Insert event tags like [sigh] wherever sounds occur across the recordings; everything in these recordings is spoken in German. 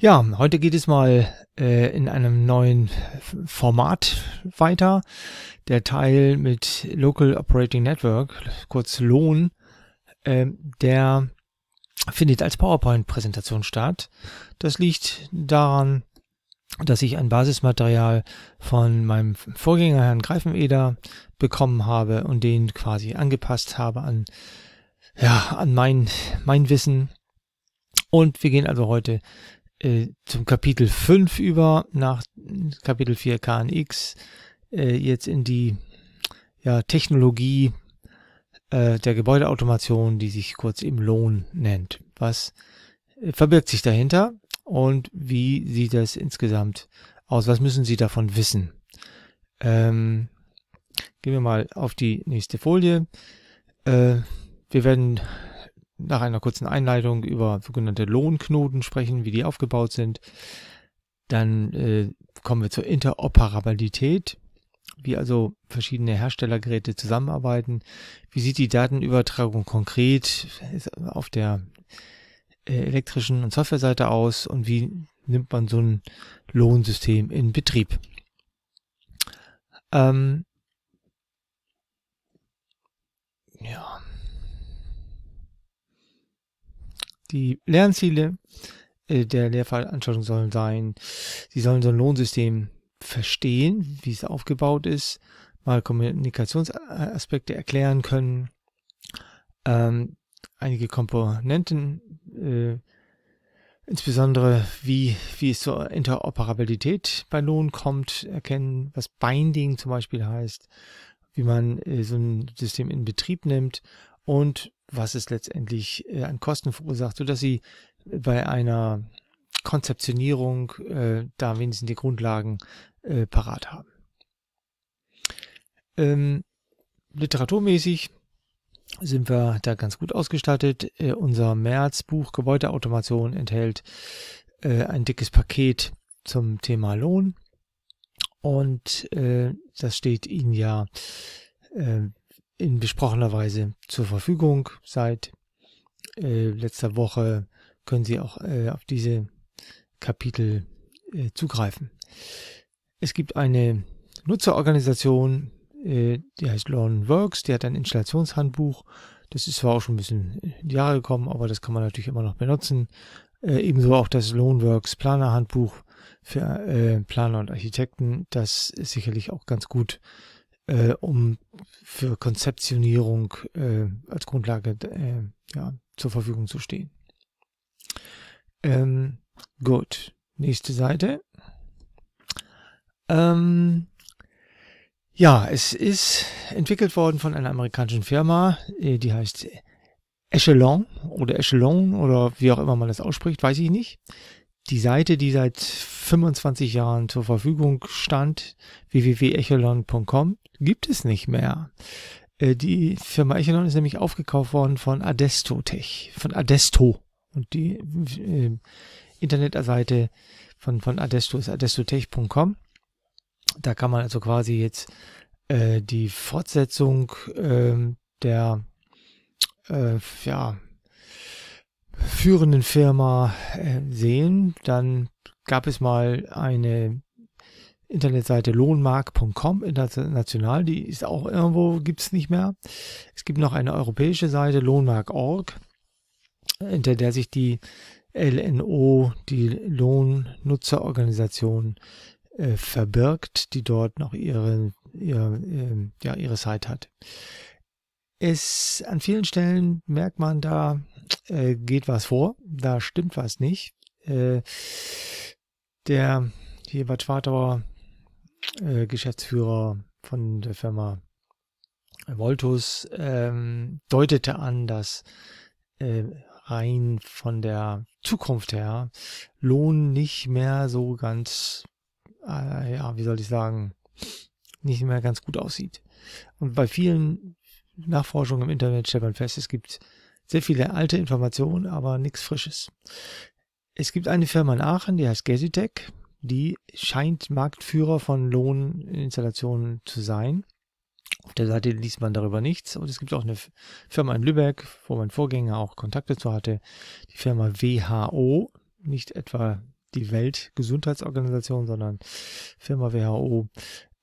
Ja, heute geht es mal äh, in einem neuen Format weiter. Der Teil mit Local Operating Network, kurz LOHN, äh, der findet als PowerPoint-Präsentation statt. Das liegt daran, dass ich ein Basismaterial von meinem Vorgänger Herrn Greifeneder bekommen habe und den quasi angepasst habe an, ja, an mein, mein Wissen. Und wir gehen also heute äh, zum Kapitel 5 über, nach Kapitel 4 KNX, äh, jetzt in die ja, Technologie äh, der Gebäudeautomation, die sich kurz im Lohn nennt. Was äh, verbirgt sich dahinter und wie sieht das insgesamt aus? Was müssen Sie davon wissen? Ähm, gehen wir mal auf die nächste Folie. Äh, wir werden nach einer kurzen Einleitung über sogenannte Lohnknoten sprechen, wie die aufgebaut sind. Dann äh, kommen wir zur Interoperabilität, wie also verschiedene Herstellergeräte zusammenarbeiten. Wie sieht die Datenübertragung konkret äh, auf der äh, elektrischen und Softwareseite aus und wie nimmt man so ein Lohnsystem in Betrieb? Ähm, ja, Die Lernziele äh, der Lehrveranstaltung sollen sein, sie sollen so ein Lohnsystem verstehen, wie es aufgebaut ist, mal Kommunikationsaspekte erklären können, ähm, einige Komponenten, äh, insbesondere wie, wie es zur Interoperabilität bei Lohn kommt, erkennen, was Binding zum Beispiel heißt, wie man äh, so ein System in Betrieb nimmt und was es letztendlich äh, an Kosten verursacht, sodass sie bei einer Konzeptionierung äh, da wenigstens die Grundlagen äh, parat haben. Ähm, literaturmäßig sind wir da ganz gut ausgestattet. Äh, unser März-Buch Gebäudeautomation enthält äh, ein dickes Paket zum Thema Lohn. Und äh, das steht Ihnen ja äh, in besprochener Weise zur Verfügung. Seit äh, letzter Woche können Sie auch äh, auf diese Kapitel äh, zugreifen. Es gibt eine Nutzerorganisation, äh, die heißt Works, die hat ein Installationshandbuch. Das ist zwar auch schon ein bisschen in die Jahre gekommen, aber das kann man natürlich immer noch benutzen. Äh, ebenso auch das LearnWorks Planer Handbuch für äh, Planer und Architekten. Das ist sicherlich auch ganz gut äh, äh, um für Konzeptionierung äh, als Grundlage äh, ja, zur Verfügung zu stehen. Ähm, gut, nächste Seite. Ähm, ja, es ist entwickelt worden von einer amerikanischen Firma, äh, die heißt Echelon oder Echelon oder wie auch immer man das ausspricht, weiß ich nicht die Seite, die seit 25 Jahren zur Verfügung stand, www.echelon.com, gibt es nicht mehr. Äh, die Firma Echelon ist nämlich aufgekauft worden von Adesto Tech, von Adesto. Und die äh, Internetseite von, von Adesto ist adestotech.com. Da kann man also quasi jetzt äh, die Fortsetzung äh, der, äh, ja, führenden Firma äh, sehen, dann gab es mal eine Internetseite lohnmark.com international, die ist auch irgendwo, gibt es nicht mehr. Es gibt noch eine europäische Seite lohnmark.org, hinter der sich die LNO, die Lohnnutzerorganisation, äh, verbirgt, die dort noch ihre, ihre, äh, ja, ihre Site hat. Es, an vielen Stellen merkt man da, äh, geht was vor, da stimmt was nicht. Äh, der hier war Schwartauer äh, Geschäftsführer von der Firma Voltus ähm, deutete an, dass äh, rein von der Zukunft her Lohn nicht mehr so ganz, äh, ja, wie soll ich sagen, nicht mehr ganz gut aussieht. Und bei vielen Nachforschungen im Internet stellt man fest, es gibt sehr viele alte Informationen, aber nichts Frisches. Es gibt eine Firma in Aachen, die heißt Gesitec. Die scheint Marktführer von Lohninstallationen zu sein. Auf der Seite liest man darüber nichts. Und es gibt auch eine Firma in Lübeck, wo mein Vorgänger auch Kontakte zu hatte. Die Firma WHO, nicht etwa die Weltgesundheitsorganisation, sondern Firma WHO,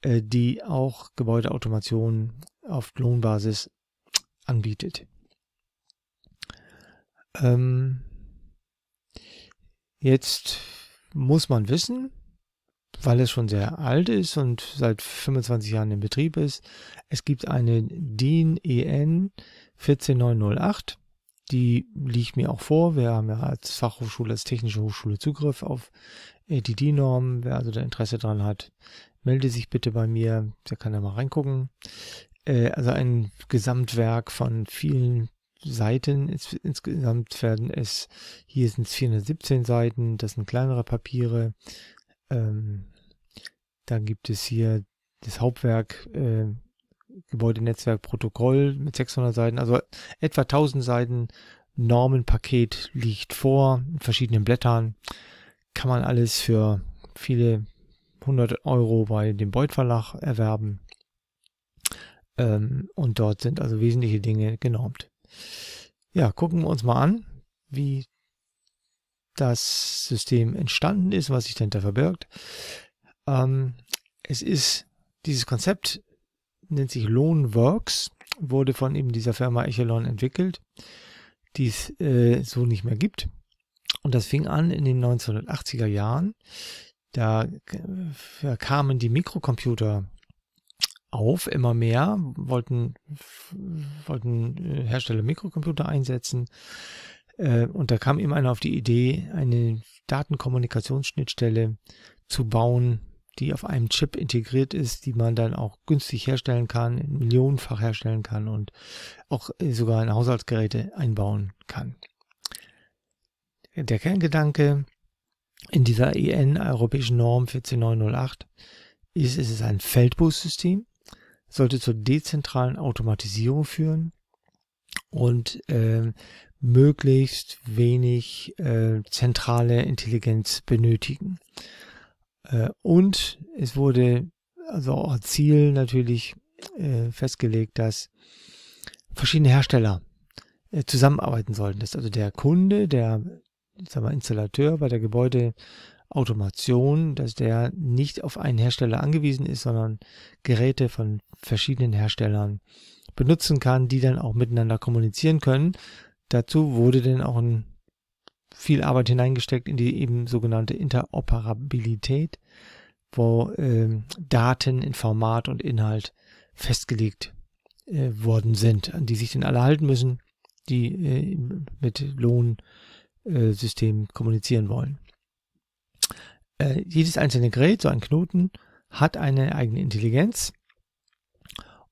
äh, die auch Gebäudeautomation auf Lohnbasis anbietet. Ähm, jetzt muss man wissen, weil es schon sehr alt ist und seit 25 Jahren in Betrieb ist, es gibt eine DIN EN 14908. Die liegt mir auch vor. Wir haben ja als Fachhochschule, als Technische Hochschule Zugriff auf äh, die din normen Wer also da Interesse dran hat, melde sich bitte bei mir. Der kann da mal reingucken. Äh, also ein Gesamtwerk von vielen Seiten. Insgesamt werden es, hier sind es 417 Seiten, das sind kleinere Papiere. Ähm, dann gibt es hier das Hauptwerk äh, Gebäudenetzwerk Protokoll mit 600 Seiten, also etwa 1000 Seiten Normenpaket liegt vor, in verschiedenen Blättern. Kann man alles für viele 100 Euro bei dem Beuth Verlag erwerben. Ähm, und dort sind also wesentliche Dinge genormt. Ja, gucken wir uns mal an, wie das System entstanden ist, was sich dahinter verbirgt. Ähm, es ist, dieses Konzept nennt sich Loan Works, wurde von eben dieser Firma Echelon entwickelt, die es äh, so nicht mehr gibt. Und das fing an in den 1980er Jahren. da äh, kamen die Mikrocomputer auf, immer mehr, wollten, wollten äh, Hersteller Mikrocomputer einsetzen. Äh, und da kam ihm einer auf die Idee, eine Datenkommunikationsschnittstelle zu bauen, die auf einem Chip integriert ist, die man dann auch günstig herstellen kann, millionenfach herstellen kann und auch äh, sogar in Haushaltsgeräte einbauen kann. Der Kerngedanke in dieser EN, Europäischen Norm 14908, ist, es ist ein Feldbussystem sollte zur dezentralen Automatisierung führen und äh, möglichst wenig äh, zentrale Intelligenz benötigen. Äh, und es wurde also auch Ziel natürlich äh, festgelegt, dass verschiedene Hersteller äh, zusammenarbeiten sollten. Dass also der Kunde, der sagen wir, Installateur bei der Gebäude Automation, dass der nicht auf einen Hersteller angewiesen ist, sondern Geräte von verschiedenen Herstellern benutzen kann, die dann auch miteinander kommunizieren können. Dazu wurde denn auch viel Arbeit hineingesteckt in die eben sogenannte Interoperabilität, wo äh, Daten in Format und Inhalt festgelegt äh, worden sind, an die sich denn alle halten müssen, die äh, mit Lohnsystemen kommunizieren wollen äh, jedes einzelne Gerät, so ein Knoten, hat eine eigene Intelligenz.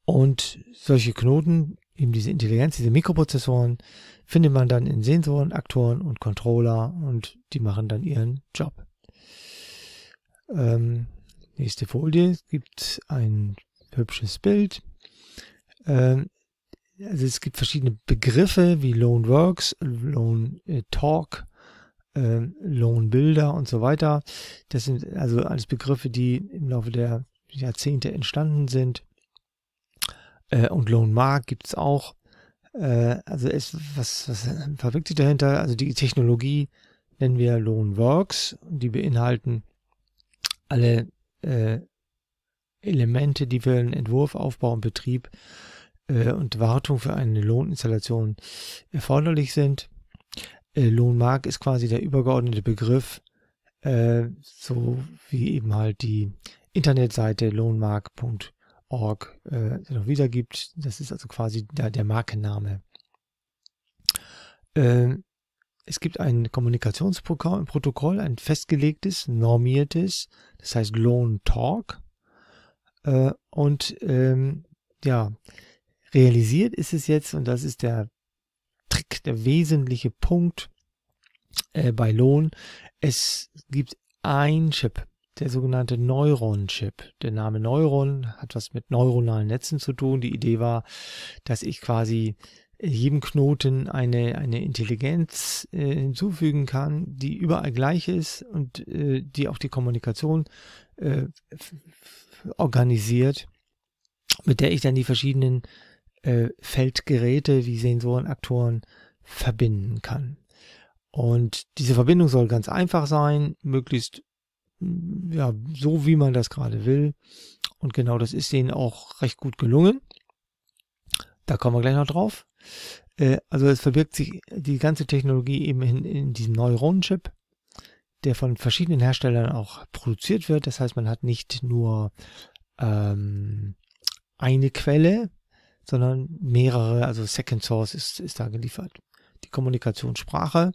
Und solche Knoten, eben diese Intelligenz, diese Mikroprozessoren, findet man dann in Sensoren, Aktoren und Controller und die machen dann ihren Job. Ähm, nächste Folie es gibt ein hübsches Bild. Ähm, also es gibt verschiedene Begriffe wie Lone Works, Lone äh, Talk, äh, Lone Builder und so weiter. Das sind also alles Begriffe, die im Laufe der Jahrzehnte entstanden sind. Äh, und Lone Mark gibt's auch. Äh, also es, was, was verwirkt sich dahinter? Also die Technologie nennen wir Lone Works. Die beinhalten alle äh, Elemente, die für einen Entwurf, Aufbau und Betrieb äh, und Wartung für eine Lohninstallation erforderlich sind. Äh, Lohnmark ist quasi der übergeordnete Begriff, äh, so wie eben halt die Internetseite lohnmark.org äh, noch wiedergibt. Das ist also quasi der, der Markenname. Äh, es gibt ein Kommunikationsprotokoll, ein festgelegtes, normiertes, das heißt Loan Talk. Äh, und ähm, ja, realisiert ist es jetzt, und das ist der der wesentliche Punkt äh, bei Lohn. Es gibt ein Chip, der sogenannte Neuron-Chip. Der Name Neuron hat was mit neuronalen Netzen zu tun. Die Idee war, dass ich quasi äh, jedem Knoten eine, eine Intelligenz äh, hinzufügen kann, die überall gleich ist und äh, die auch die Kommunikation äh, organisiert, mit der ich dann die verschiedenen äh, Feldgeräte wie Sensoren, Aktoren verbinden kann. Und diese Verbindung soll ganz einfach sein, möglichst mm, ja, so wie man das gerade will. Und genau das ist denen auch recht gut gelungen. Da kommen wir gleich noch drauf. Äh, also es verbirgt sich die ganze Technologie eben in, in diesem Neuronenchip, der von verschiedenen Herstellern auch produziert wird. Das heißt, man hat nicht nur ähm, eine Quelle, sondern mehrere, also Second Source ist, ist da geliefert die Kommunikationssprache.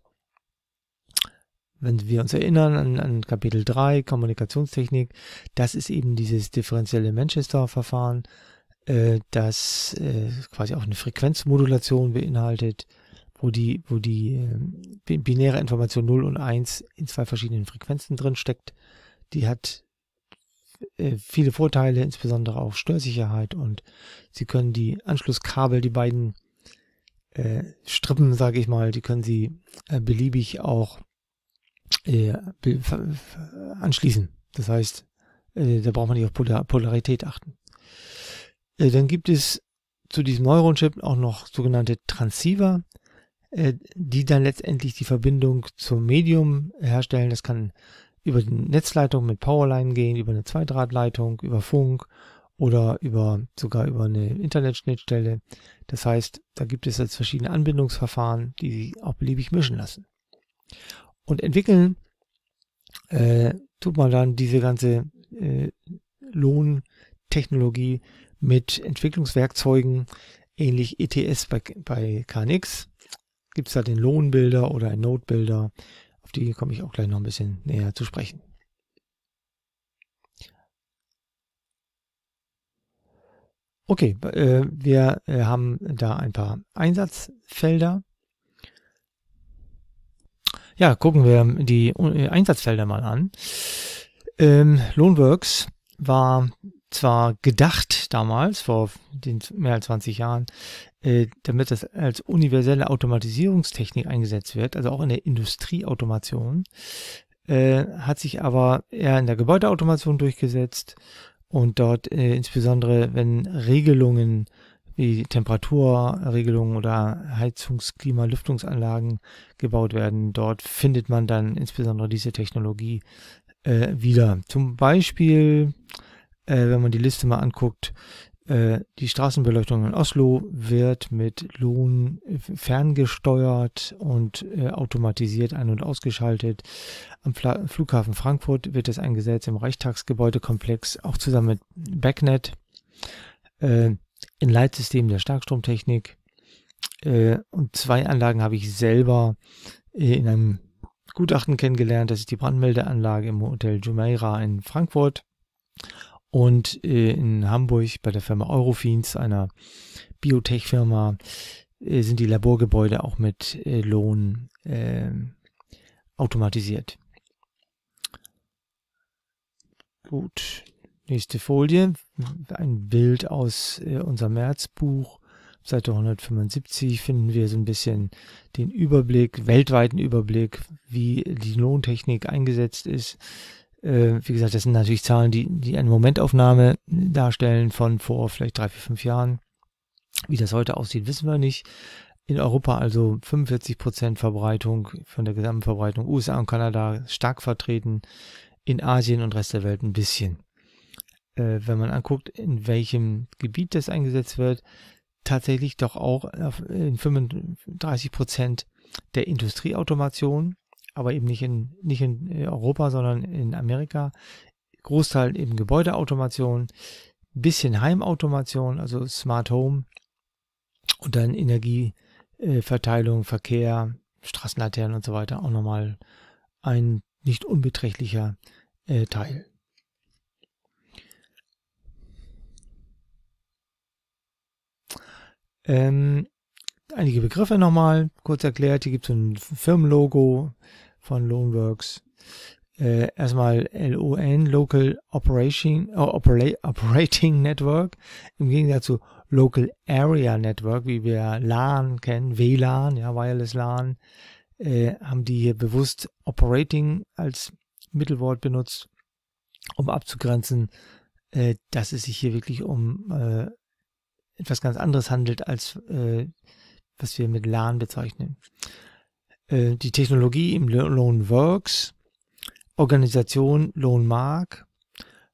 Wenn wir uns erinnern an, an Kapitel 3, Kommunikationstechnik, das ist eben dieses differenzielle Manchester-Verfahren, äh, das äh, quasi auch eine Frequenzmodulation beinhaltet, wo die, wo die äh, binäre Information 0 und 1 in zwei verschiedenen Frequenzen drin steckt. Die hat äh, viele Vorteile, insbesondere auch Störsicherheit und Sie können die Anschlusskabel, die beiden äh, Strippen, sage ich mal, die können Sie äh, beliebig auch äh, anschließen. Das heißt, äh, da braucht man nicht auf Polar Polarität achten. Äh, dann gibt es zu diesem Neuronchip auch noch sogenannte Transceiver, äh, die dann letztendlich die Verbindung zum Medium herstellen. Das kann über die Netzleitung mit Powerline gehen, über eine Zweidrahtleitung, über Funk oder über, sogar über eine Internetschnittstelle. Das heißt, da gibt es jetzt verschiedene Anbindungsverfahren, die sich auch beliebig mischen lassen. Und entwickeln äh, tut man dann diese ganze äh, Lohntechnologie mit Entwicklungswerkzeugen, ähnlich ETS bei, bei KNX. Gibt es da den Lohnbilder oder einen Notebilder? Auf die komme ich auch gleich noch ein bisschen näher zu sprechen. Okay, äh, wir äh, haben da ein paar Einsatzfelder. Ja, gucken wir die äh, Einsatzfelder mal an. Ähm, Loanworks war zwar gedacht damals, vor den mehr als 20 Jahren, äh, damit das als universelle Automatisierungstechnik eingesetzt wird, also auch in der Industrieautomation, äh, hat sich aber eher in der Gebäudeautomation durchgesetzt und dort äh, insbesondere, wenn Regelungen wie Temperaturregelungen oder Heizungsklima, Lüftungsanlagen gebaut werden, dort findet man dann insbesondere diese Technologie äh, wieder. Zum Beispiel, äh, wenn man die Liste mal anguckt, äh, die Straßenbeleuchtung in Oslo wird mit Lohn ferngesteuert und äh, automatisiert ein- und ausgeschaltet. Am Fla Flughafen Frankfurt wird es eingesetzt im Reichstagsgebäudekomplex, auch zusammen mit Backnet, äh, in Leitsystemen der Starkstromtechnik. Äh, und zwei Anlagen habe ich selber äh, in einem Gutachten kennengelernt. Das ist die Brandmeldeanlage im Hotel Jumeirah in Frankfurt und äh, in Hamburg bei der Firma Eurofins, einer Biotech-Firma, äh, sind die Laborgebäude auch mit äh, Lohn äh, automatisiert. Gut, nächste Folie. Ein Bild aus äh, unserem Märzbuch. Seite 175 finden wir so ein bisschen den Überblick, weltweiten Überblick, wie die Lohntechnik eingesetzt ist äh, wie gesagt, das sind natürlich Zahlen, die, die eine Momentaufnahme darstellen von vor vielleicht drei, vier, fünf Jahren. Wie das heute aussieht, wissen wir nicht. In Europa also 45 Prozent Verbreitung von der gesamten Verbreitung. USA und Kanada stark vertreten. In Asien und Rest der Welt ein bisschen. Äh, wenn man anguckt, in welchem Gebiet das eingesetzt wird, tatsächlich doch auch in 35 Prozent der Industrieautomation aber eben nicht in, nicht in äh, Europa, sondern in Amerika. Großteil eben Gebäudeautomation, bisschen Heimautomation, also Smart Home und dann Energieverteilung, äh, Verkehr, Straßenlaternen und so weiter auch nochmal ein nicht unbeträchtlicher äh, Teil. Ähm, einige Begriffe nochmal kurz erklärt. Hier gibt es ein Firmenlogo, von Loanworks. Äh, erstmal LON, Local Operation, äh, Opera Operating [laughs] Network, im Gegensatz zu Local Area Network, wie wir LAN kennen, WLAN, ja, Wireless LAN, äh, haben die hier bewusst Operating als Mittelwort benutzt, um abzugrenzen, äh, dass es sich hier wirklich um äh, etwas ganz anderes handelt, als äh, was wir mit LAN bezeichnen. Äh, die Technologie im Loan Works, Organisation Loan Mark,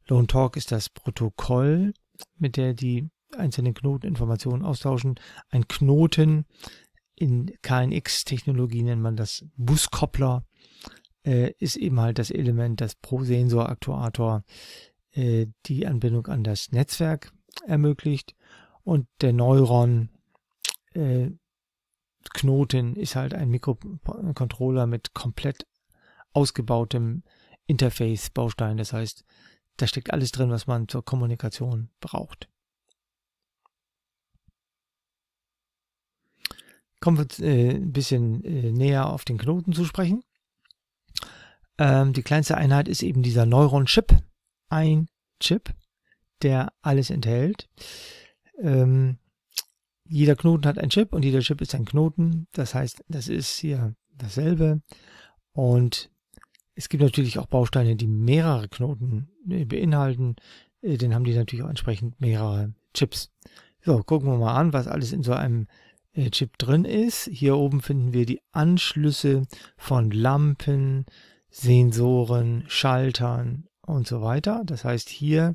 Loan Talk ist das Protokoll, mit der die einzelnen Knoten Informationen austauschen. Ein Knoten in KNX-Technologie nennt man das Buskoppler, äh, ist eben halt das Element, das pro Sensoraktuator äh, die Anbindung an das Netzwerk ermöglicht. Und der Neuron äh, Knoten ist halt ein Mikrocontroller mit komplett ausgebautem Interface-Baustein. Das heißt, da steckt alles drin, was man zur Kommunikation braucht. Kommen wir äh, ein bisschen äh, näher auf den Knoten zu sprechen. Ähm, die kleinste Einheit ist eben dieser Neuron-Chip. Ein Chip, der alles enthält. Ähm, jeder Knoten hat einen Chip und jeder Chip ist ein Knoten. Das heißt, das ist hier dasselbe. Und es gibt natürlich auch Bausteine, die mehrere Knoten äh, beinhalten. Äh, Den haben die natürlich auch entsprechend mehrere Chips. So, gucken wir mal an, was alles in so einem äh, Chip drin ist. Hier oben finden wir die Anschlüsse von Lampen, Sensoren, Schaltern und so weiter. Das heißt, hier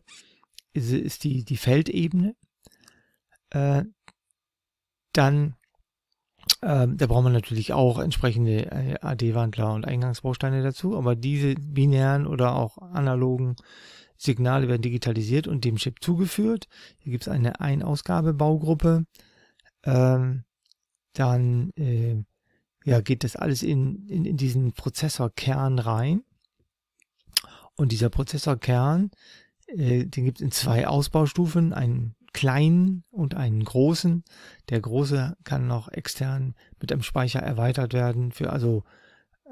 ist die, die Feldebene dann, ähm, da braucht man natürlich auch entsprechende äh, AD-Wandler und Eingangsbausteine dazu, aber diese binären oder auch analogen Signale werden digitalisiert und dem Chip zugeführt. Hier gibt es eine Ein-Ausgabe-Baugruppe. Ähm, dann äh, ja, geht das alles in, in, in diesen Prozessorkern rein. Und dieser Prozessorkern, äh, den gibt es in zwei Ausbaustufen, einen kleinen und einen großen. Der große kann noch extern mit einem Speicher erweitert werden für also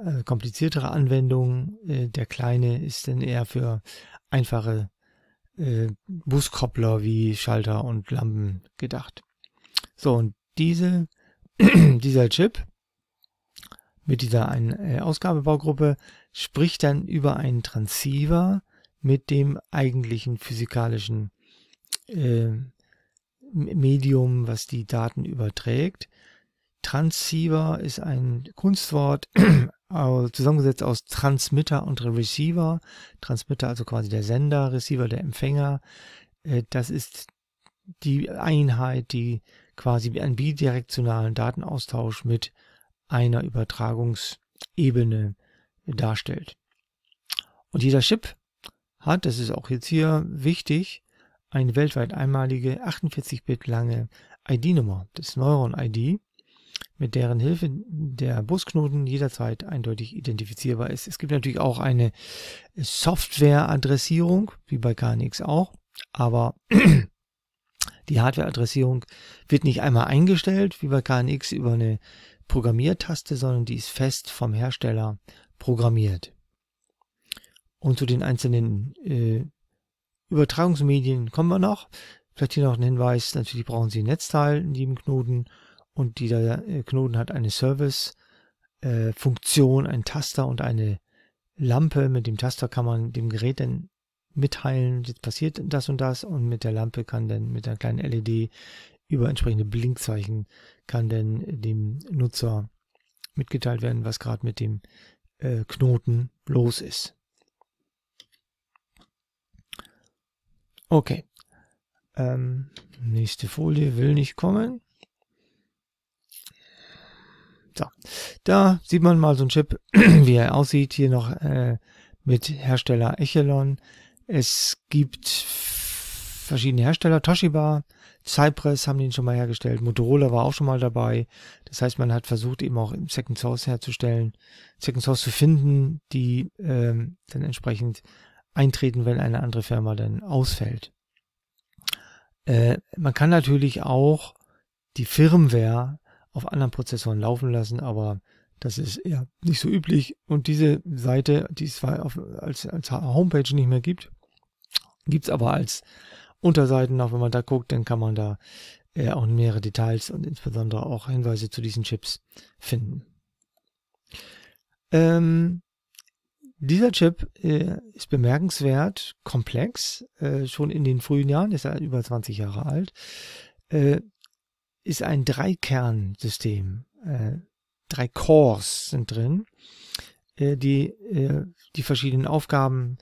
äh, kompliziertere Anwendungen. Äh, der kleine ist dann eher für einfache äh, Buskoppler wie Schalter und Lampen gedacht. So, und diese, [clears throat] dieser Chip mit dieser einen äh, Ausgabebaugruppe spricht dann über einen Transceiver mit dem eigentlichen physikalischen äh, Medium, was die Daten überträgt. Transceiver ist ein Kunstwort, [clears throat] zusammengesetzt aus Transmitter und Receiver. Transmitter also quasi der Sender, Receiver der Empfänger. Äh, das ist die Einheit, die quasi einen bidirektionalen Datenaustausch mit einer Übertragungsebene darstellt. Und jeder Chip hat, das ist auch jetzt hier wichtig, eine weltweit einmalige 48-Bit lange ID-Nummer des Neuron ID, mit deren Hilfe der Busknoten jederzeit eindeutig identifizierbar ist. Es gibt natürlich auch eine Software-Adressierung, wie bei KNX auch, aber [clears throat] die Hardware-Adressierung wird nicht einmal eingestellt, wie bei KNX über eine Programmiertaste, sondern die ist fest vom Hersteller programmiert. Und zu den einzelnen äh, Übertragungsmedien kommen wir noch. Vielleicht hier noch ein Hinweis, natürlich brauchen Sie ein Netzteil in jedem Knoten und dieser äh, Knoten hat eine Service-Funktion, äh, einen Taster und eine Lampe. Mit dem Taster kann man dem Gerät dann mitteilen, jetzt passiert das und das und mit der Lampe kann dann mit einer kleinen LED über entsprechende Blinkzeichen kann dann dem Nutzer mitgeteilt werden, was gerade mit dem äh, Knoten los ist. Okay. Ähm, nächste Folie will nicht kommen. So, da sieht man mal so ein Chip, [clears throat] wie er aussieht. Hier noch äh, mit Hersteller Echelon. Es gibt verschiedene Hersteller. Toshiba, Cypress haben den schon mal hergestellt. Motorola war auch schon mal dabei. Das heißt, man hat versucht, eben auch im Second Source herzustellen, Second Source zu finden, die ähm, dann entsprechend eintreten, wenn eine andere Firma dann ausfällt. Äh, man kann natürlich auch die Firmware auf anderen Prozessoren laufen lassen, aber das ist ja nicht so üblich. Und diese Seite, die es zwar auf, als, als Homepage nicht mehr gibt, gibt es aber als Unterseiten, auch wenn man da guckt, dann kann man da äh, auch mehrere Details und insbesondere auch Hinweise zu diesen Chips finden. Ähm, dieser Chip äh, ist bemerkenswert komplex, äh, schon in den frühen Jahren, ist er über 20 Jahre alt, äh, ist ein Dreikern-System. Äh, drei Cores sind drin, äh, die äh, die verschiedenen Aufgaben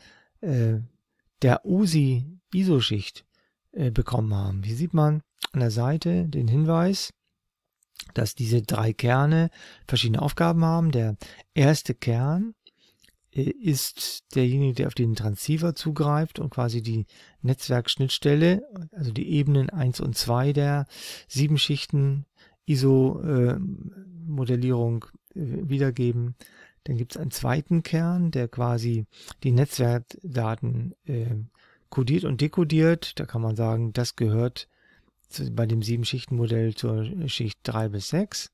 der osi iso schicht bekommen haben. Hier sieht man an der Seite den Hinweis, dass diese drei Kerne verschiedene Aufgaben haben. Der erste Kern äh, ist derjenige, der auf den Transceiver zugreift und quasi die Netzwerkschnittstelle, also die Ebenen 1 und 2 der sieben Schichten ISO-Modellierung äh, äh, wiedergeben. Dann gibt es einen zweiten Kern, der quasi die Netzwerkdaten äh, kodiert und dekodiert. Da kann man sagen, das gehört bei dem Sieben-Schichten-Modell zur Schicht 3 bis 6.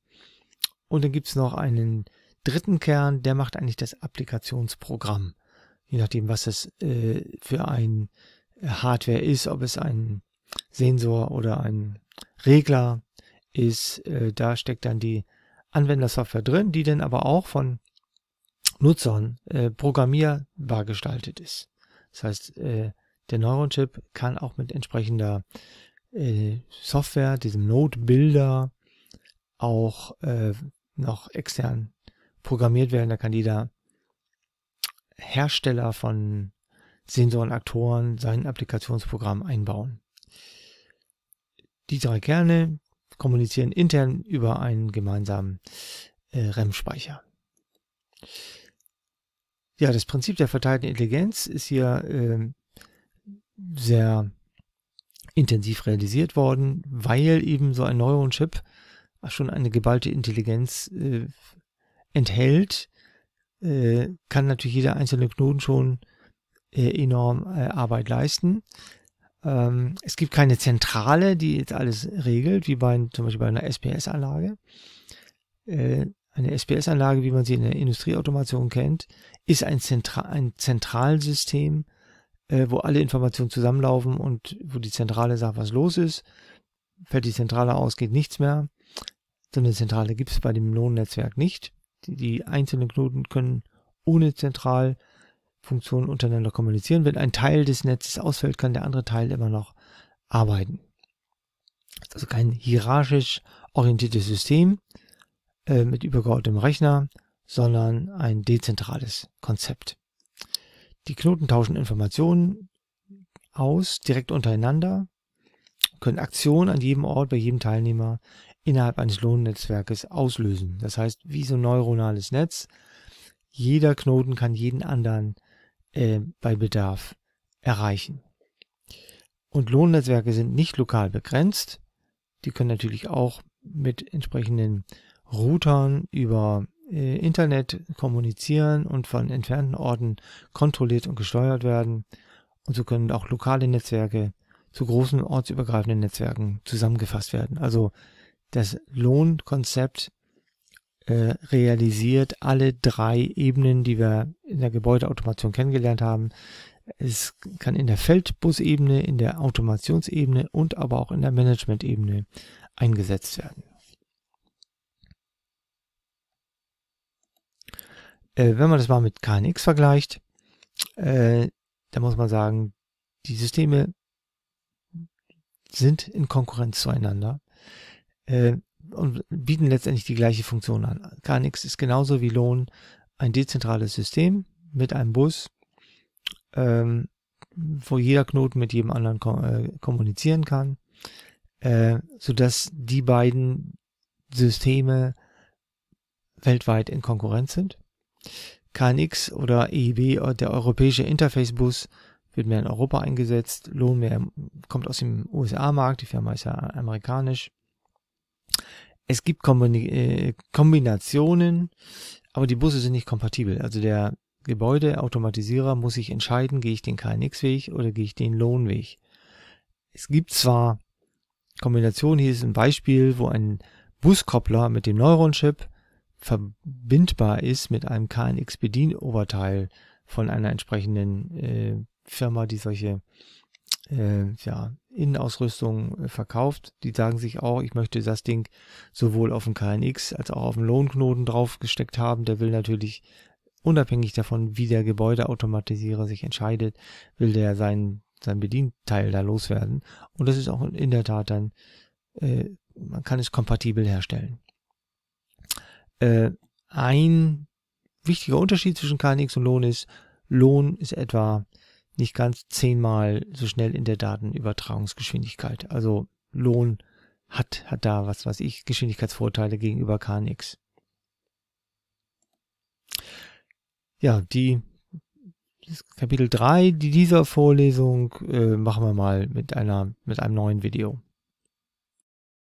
Und dann gibt es noch einen dritten Kern, der macht eigentlich das Applikationsprogramm. Je nachdem, was es äh, für ein äh, Hardware ist, ob es ein Sensor oder ein Regler ist, äh, da steckt dann die Anwendersoftware drin, die dann aber auch von Nutzern äh, programmierbar gestaltet ist. Das heißt, äh, der Neuronchip kann auch mit entsprechender äh, Software, diesem Node Builder, auch äh, noch extern programmiert werden. Da kann jeder Hersteller von Sensoren, Aktoren sein Applikationsprogramm einbauen. Die drei Kerne kommunizieren intern über einen gemeinsamen äh, REM-Speicher. Ja, das Prinzip der verteilten Intelligenz ist hier äh, sehr intensiv realisiert worden, weil eben so ein Neuronchip schon eine geballte Intelligenz äh, enthält, äh, kann natürlich jeder einzelne Knoten schon äh, enorm äh, Arbeit leisten. Ähm, es gibt keine Zentrale, die jetzt alles regelt, wie bei, zum Beispiel bei einer SPS-Anlage. eine SPS-Anlage, wie man sie in der Industrieautomation kennt, ist ein, Zentra ein Zentralsystem, wo alle Informationen zusammenlaufen und wo die Zentrale sagt, was los ist. Fällt die Zentrale aus, geht nichts mehr. So eine Zentrale gibt es bei dem Lohnnetzwerk nicht. Die, die einzelnen Knoten können ohne Zentralfunktionen untereinander kommunizieren. Wenn ein Teil des Netzes ausfällt, kann der andere Teil immer noch arbeiten. Das ist also kein hierarchisch orientiertes System äh, mit übergeordnetem Rechner, sondern ein dezentrales Konzept. Die Knoten tauschen Informationen aus, direkt untereinander, können Aktionen an jedem Ort bei jedem Teilnehmer innerhalb eines Lohnnetzwerkes auslösen. Das heißt, wie so ein neuronales Netz, jeder Knoten kann jeden anderen äh, bei Bedarf erreichen. Und Lohnnetzwerke sind nicht lokal begrenzt. Die können natürlich auch mit entsprechenden Routern über äh, Internet kommunizieren und von entfernten Orten kontrolliert und gesteuert werden. Und so können auch lokale Netzwerke zu großen ortsübergreifenden Netzwerken zusammengefasst werden. Also das Lohnkonzept äh, realisiert alle drei Ebenen, die wir in der Gebäudeautomation kennengelernt haben. Es kann in der Feldbusebene, in der Automationsebene und aber auch in der Managementebene eingesetzt werden. Äh, wenn man das mal mit KNX vergleicht, äh, da muss man sagen, die Systeme sind in Konkurrenz zueinander äh, und bieten letztendlich die gleiche Funktion an. KNX ist genauso wie Lohn ein dezentrales System mit einem Bus, ähm, wo jeder Knoten mit jedem anderen kom äh, kommunizieren kann, äh, sodass die beiden Systeme weltweit in Konkurrenz sind. KNX oder EIB, der europäische Interface-Bus, wird mehr in Europa eingesetzt. Lohn mehr kommt aus dem USA-Markt, die Firma ist ja amerikanisch es gibt Kombini äh, Kombinationen, aber die Busse sind nicht kompatibel. Also der Gebäudeautomatisierer muss sich entscheiden, gehe ich den KNX-Weg oder gehe ich den Lohnweg. Es gibt zwar Kombinationen, hier ist ein Beispiel, wo ein Buskoppler mit dem Neuronchip verbindbar ist mit einem KNX-Bedienoberteil von einer entsprechenden äh, Firma, die solche äh, ja, Innenausrüstung äh, verkauft. Die sagen sich auch, ich möchte das Ding sowohl auf dem KNX als auch auf dem Lohnknoten draufgesteckt haben. Der will natürlich unabhängig davon, wie der Gebäudeautomatisierer sich entscheidet, will der sein, sein Bedienteil da loswerden. Und das ist auch in der Tat dann, äh, man kann es kompatibel herstellen. Äh, ein wichtiger Unterschied zwischen KNX und Lohn ist, Lohn ist etwa nicht ganz zehnmal so schnell in der Datenübertragungsgeschwindigkeit. Also Lohn hat, hat da was was ich, Geschwindigkeitsvorteile gegenüber KNX. Ja, die Kapitel 3 dieser Vorlesung äh, machen wir mal mit einer mit einem neuen Video.